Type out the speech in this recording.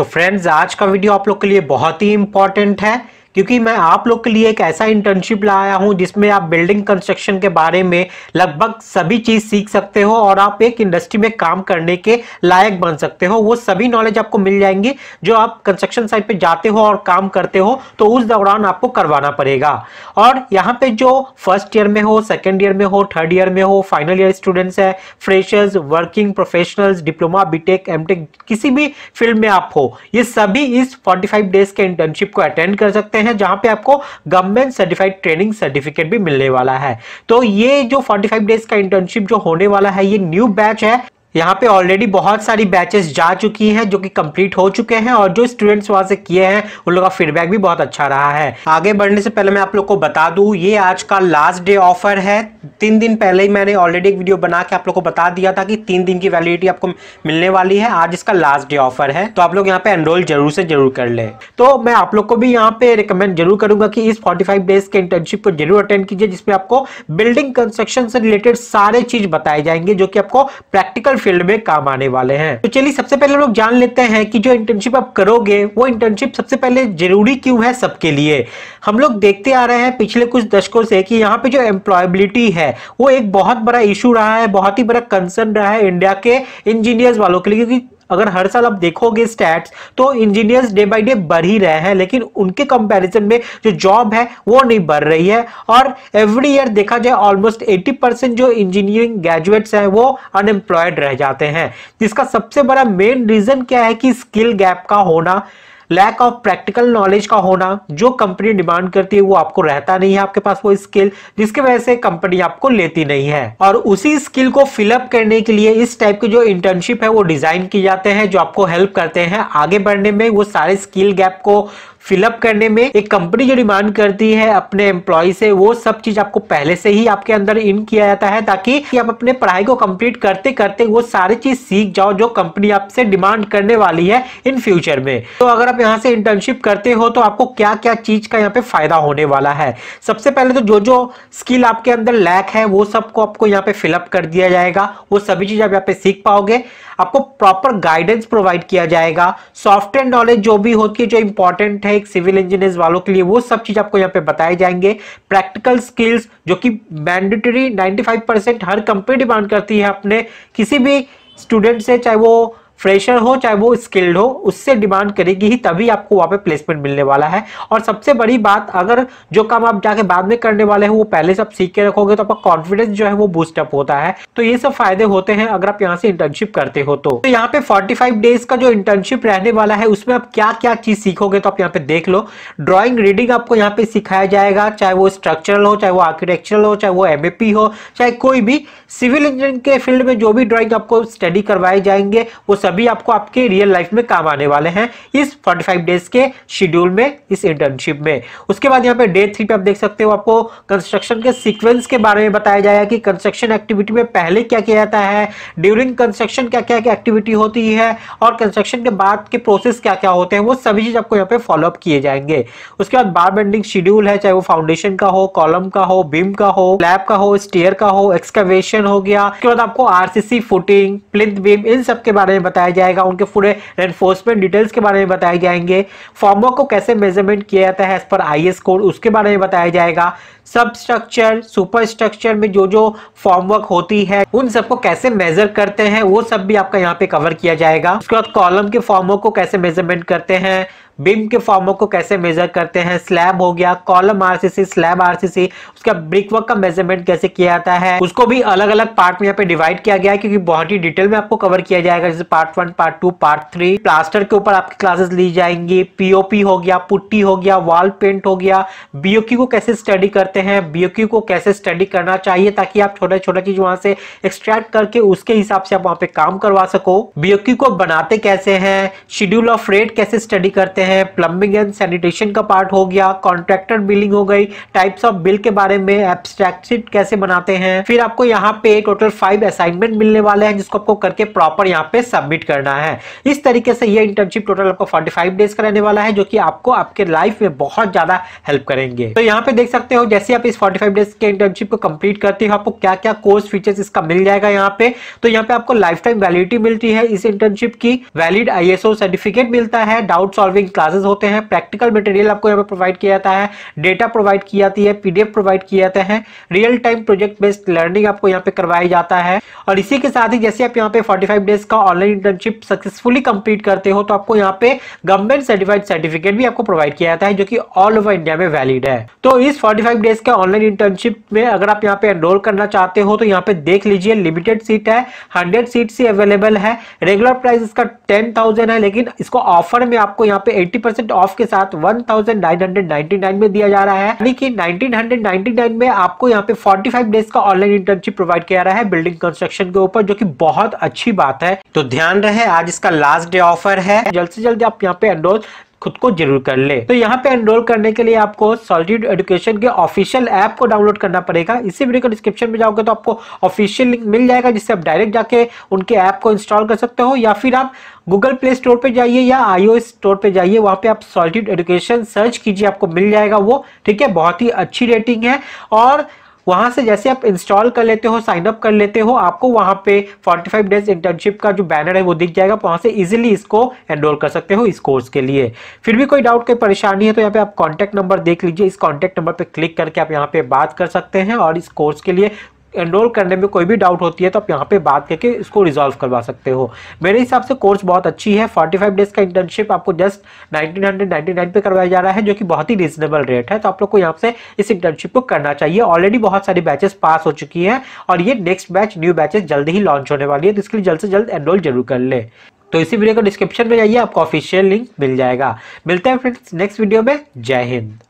तो फ्रेंड्स आज का वीडियो आप लोग के लिए बहुत ही इंपॉर्टेंट है क्योंकि मैं आप लोग के लिए एक ऐसा इंटर्नशिप लाया हूं जिसमें आप बिल्डिंग कंस्ट्रक्शन के बारे में लगभग सभी चीज़ सीख सकते हो और आप एक इंडस्ट्री में काम करने के लायक बन सकते हो वो सभी नॉलेज आपको मिल जाएंगी जो आप कंस्ट्रक्शन साइट पे जाते हो और काम करते हो तो उस दौरान आपको करवाना पड़ेगा और यहाँ पे जो फर्स्ट ईयर में हो सेकेंड ईयर में हो थर्ड ईयर में हो फाइनल ईयर स्टूडेंट्स है freshers working professionals diploma BTech MTech किसी भी फील्ड में आप हो ये सभी इस फोर्टी डेज के इंटर्नशिप को अटेंड कर सकते हैं सकते हैं जहां पे आपको गवर्नमेंट सर्टिफाइड ट्रेनिंग सर्टिफिकेट भी मिलने वाला है तो ये जो 45 डेज का इंटर्नशिप जो होने वाला है ये न्यू बैच है यहाँ पे ऑलरेडी बहुत सारी बैचेस जा चुकी हैं जो कि कंप्लीट हो चुके हैं और जो स्टूडेंट्स वहां से किए हैं उन लोगों का फीडबैक भी बहुत अच्छा रहा है आगे बढ़ने से पहले मैं आप लोग को बता दू ये आज का लास्ट डे ऑफर है तीन दिन पहले ही मैंने ऑलरेडी एक वीडियो बना के आप लोग को बता दिया था कि तीन दिन की वैलिडिटी आपको मिलने वाली है आज इसका लास्ट डे ऑफर है तो आप लोग यहाँ पे एनरोल जरूर से जरूर कर ले तो मैं आप लोग को भी यहाँ पे रिकमेंड जरूर करूंगा कि इस 45 डेज के इंटर्नशिप को जरूर अटेंड कीजिए जिसमें आपको बिल्डिंग कंस्ट्रक्शन से रिलेटेड सारे चीज बताए जाएंगे जो कि आपको प्रैक्टिकल फील्ड में काम आने वाले हैं तो चलिए सबसे पहले हम लोग जान लेते हैं कि जो इंटर्नशिप आप करोगे वो इंटर्नशिप सबसे पहले जरूरी क्यों है सबके लिए हम लोग देखते आ रहे हैं पिछले कुछ दशकों से कि यहाँ पे जो एम्प्लॉयबिलिटी है है वो एक बहुत बड़ा इशू रहा है बहुत ही बड़ा कंसर्न रहा है इंडिया के इंजीनियर्स वालों के लिए क्योंकि अगर हर साल आप देखोगे स्टैट्स तो इंजीनियर्स डे बाय डे बढ़ ही रहे हैं लेकिन उनके कंपैरिजन में जो जॉब है वो नहीं बढ़ रही है और एवरी ईयर देखा जाए ऑलमोस्ट 80 परसेंट जो इंजीनियरिंग ग्रेजुएट्स हैं वो अनएम्प्लॉयड रह जाते हैं जिसका सबसे बड़ा मेन रीजन क्या है कि स्किल गैप का होना लैक ऑफ प्रैक्टिकल नॉलेज का होना जो कंपनी डिमांड करती है वो आपको रहता नहीं है आपके पास वो स्किल जिसकी वजह से कंपनी आपको लेती नहीं है और उसी स्किल को फिलअप करने के लिए इस टाइप के जो इंटर्नशिप है वो डिजाइन किए जाते हैं जो आपको हेल्प करते हैं आगे बढ़ने में वो सारे स्किल गैप को फिलअप करने में एक कंपनी जो डिमांड करती है अपने एम्प्लॉय से वो सब चीज आपको पहले से ही आपके अंदर इन किया जाता है ताकि आप अपने पढ़ाई को कंप्लीट करते करते वो सारी चीज सीख जाओ जो कंपनी आपसे डिमांड करने वाली है इन फ्यूचर में तो अगर आप यहाँ से इंटर्नशिप करते हो तो आपको क्या क्या चीज का यहाँ पे फायदा होने वाला है सबसे पहले तो जो जो स्किल आपके अंदर लैक है वो सबको आपको यहाँ पे फिलअप कर दिया जाएगा वो सभी चीज आप यहाँ पे सीख पाओगे आपको प्रॉपर गाइडेंस प्रोवाइड किया जाएगा सॉफ्टवेयर नॉलेज जो भी होती है जो इंपॉर्टेंट है है एक सिविल इंजीनियर वालों के लिए वो सब चीज़ आपको यहाँ पे बताए जाएंगे प्रैक्टिकल स्किल्स जो कि मैंडेटरी 95 परसेंट हर कंपनी डिमांड करती है अपने किसी भी स्टूडेंट से चाहे वो फ्रेशर हो चाहे वो स्किल्ड हो उससे डिमांड करेगी ही तभी आपको वहां पे प्लेसमेंट मिलने वाला है और सबसे बड़ी बात अगर जो काम आप जाके बाद में करने वाले हैं वो पहले से आप सीख के रखोगे तो आपका कॉन्फिडेंस जो है वो बूस्टअप होता है तो ये सब फायदे होते हैं अगर आप यहाँ से इंटर्नशिप करते हो तो, तो यहाँ पे फोर्टी डेज का जो इंटर्नशिप रहने वाला है उसमें आप क्या क्या चीज सीखोगे तो आप यहाँ पे देख लो ड्रॉइंग रीडिंग आपको यहाँ पे सिखाया जाएगा चाहे वो स्ट्रक्चरल हो चाहे वो आर्किटेक्चरल हो चाहे वो एम हो चाहे कोई भी सिविल इंजीनियरिंग के फील्ड में जो भी ड्रॉइंग आपको स्टडी करवाए जाएंगे वो सभी आपको आपके रियल लाइफ में काम आने वाले हैं इस 45 डेज के शेड्यूल में इस इंटर्नशिप में उसके बाद यहाँ पे डे थ्री पे आप देख सकते हो आपको कंस्ट्रक्शन के सीक्वेंस के बारे में बताया जाएगा कि कंस्ट्रक्शन एक्टिविटी में पहले क्या किया जाता है ड्यूरिंग कंस्ट्रक्शन क्या क्या एक्टिविटी होती है और कंस्ट्रक्शन के बाद के प्रोसेस क्या क्या होते हैं वो सभी चीज आपको यहाँ पे फॉलोअप किए जाएंगे उसके बाद बार बेंडिंग शेड्यूल है चाहे वो फाउंडेशन का हो कॉलम का हो बीम का हो लैब का हो स्टेयर का हो एक्सकवेशन हो गया उसके बाद आपको आरसीसी फुटिंग प्लिंथ बीम इन सब के बारे में बताया बताया जाएगा उनके पूरे एनफोर्समेंट डिटेल्स के बारे में बताए जाएंगे फॉर्मवर्क को कैसे मेजरमेंट किया जाता है एज पर आई कोड उसके बारे में बताया जाएगा सब स्ट्रक्चर सुपर स्ट्रक्चर में जो जो फॉर्मवर्क होती है उन सबको कैसे मेजर करते हैं वो सब भी आपका यहाँ पे कवर किया जाएगा उसके बाद कॉलम के फॉर्मवर्क को कैसे मेजरमेंट करते हैं बीम के फॉर्मों को कैसे मेजर करते हैं स्लैब हो गया कॉलम आरसीसी स्लैब आरसीसी उसका ब्रिक वर्क का मेजरमेंट कैसे किया जाता है उसको भी अलग अलग पार्ट में यहाँ पे डिवाइड किया गया है क्योंकि बहुत ही डिटेल में आपको कवर किया जाएगा जैसे part one part two part three plaster के ऊपर आपकी क्लासेस ली जाएंगी पीओपी हो गया पुट्टी हो गया वॉल पेंट हो गया बीओक्यू को कैसे स्टडी करते हैं बीओक्यू को कैसे स्टडी करना चाहिए ताकि आप छोटा छोटा चीज वहां से एक्सट्रैक्ट करके उसके हिसाब से आप वहां पे काम करवा सको बीओक्यू को बनाते कैसे हैं शेड्यूल ऑफ रेट कैसे स्टडी करते हैं है प्लम्बिंग एंड सैनिटेशन का पार्ट हो गया कॉन्ट्रैक्टर बिलिंग हो गई टाइप्स ऑफ बिल के बारे में एब्सट्रैक्ट कैसे बनाते हैं फिर आपको यहाँ पे टोटल फाइव असाइनमेंट मिलने वाले हैं जिसको आपको करके प्रॉपर यहाँ पे सबमिट करना है इस तरीके से यह इंटर्नशिप टोटल आपको फोर्टी डेज का रहने वाला है जो की आपको आपके लाइफ में बहुत ज्यादा हेल्प करेंगे तो यहाँ पे देख सकते हो जैसे आप इस फोर्टी डेज के इंटर्नशिप को कम्प्लीट करते हो आपको क्या क्या कोर्स फीचर इसका मिल जाएगा यहाँ पे तो यहाँ पे आपको लाइफ टाइम वैलिडिटी मिलती है इस इंटर्नशिप की वैलिड आई सर्टिफिकेट मिलता है डाउट सॉल्विंग क्लासेस होते हैं प्रैक्टिकल मटेरियल आपको यहाँ पर प्रोवाइड किया जाता है डेटा प्रोवाइड की जाती है पीडीएफ प्रोवाइड किए जाते हैं real time project based learning आपको यहाँ पे करवाया जाता है और इसी के साथ ही जैसे आप यहाँ पे 45 डेज का ऑनलाइन इंटर्नशिप सक्सेसफुली कंप्लीट करते हो तो आपको यहाँ पे गवर्नमेंट सर्टिफाइड सर्टिफिकेट भी आपको प्रोवाइड किया जाता है जो कि ऑल ओवर इंडिया में वैलिड है तो इस 45 डेज के ऑनलाइन इंटर्नशिप में अगर आप यहाँ पे एनरोल करना चाहते हो तो यहाँ पे देख लीजिए लिमिटेड सीट है हंड्रेड सीट से अवेलेबल है रेगुलर प्राइस इसका टेन है लेकिन इसको ऑफर में आपको यहाँ पे 80% ऑफ के साथ 1999 में दिया जा रहा है यानी कि 1999 में आपको यहाँ पे 45 डेज का ऑनलाइन इंटर्नशिप प्रोवाइड किया रहा है बिल्डिंग कंस्ट्रक्शन के ऊपर जो कि बहुत अच्छी बात है तो ध्यान रहे आज इसका लास्ट डे ऑफर है जल्द से जल्द आप यहाँ पे एनरोल खुद को जरूर कर ले तो यहाँ पे एनरोल करने के लिए आपको सॉलिड एजुकेशन के ऑफिशियल ऐप को डाउनलोड करना पड़ेगा इसी वीडियो को डिस्क्रिप्शन में जाओगे तो आपको ऑफिशियल लिंक मिल जाएगा जिससे आप डायरेक्ट जाके उनके ऐप को इंस्टॉल कर सकते हो या फिर आप गूगल प्ले स्टोर पे जाइए या आईओ स्टोर पे जाइए वहां पे आप सॉलिड एडुकेशन सर्च कीजिए आपको मिल जाएगा वो ठीक है बहुत ही अच्छी रेटिंग है और वहां से जैसे आप इंस्टॉल कर लेते हो साइन अप कर लेते हो आपको वहां पे 45 डेज इंटर्नशिप का जो बैनर है वो दिख जाएगा वहां से इजिली इसको एनरोल कर सकते हो इस कोर्स के लिए फिर भी कोई डाउट कोई परेशानी है तो यहाँ पे आप कॉन्टैक्ट नंबर देख लीजिए इस कॉन्टैक्ट नंबर पर क्लिक करके आप यहाँ पे बात कर सकते हैं और इस कोर्स के लिए एनरोल करने में कोई भी डाउट होती है तो आप यहाँ पे बात करके इसको रिजॉल्व करवा सकते हो मेरे हिसाब से कोर्स बहुत अच्छी है 45 डेज का इंटर्नशिप आपको जस्ट 1999 पे करवाया जा रहा है जो कि बहुत ही रीजनेबल रेट है तो आप लोग को यहाँ से इस इंटर्नशिप को करना चाहिए ऑलरेडी बहुत सारी बैचेस पास हो चुकी है और ये नेक्स्ट बैच न्यू बैचेस जल्द ही लॉन्च होने वाली है तो इसके लिए जल्द से जल्द एनरोल जरूर कर ले तो इसी वीडियो को डिस्क्रिप्शन में जाइए आपको ऑफिशियल लिंक मिल जाएगा मिलते हैं फ्रेंड्स नेक्स्ट वीडियो में जय हिंद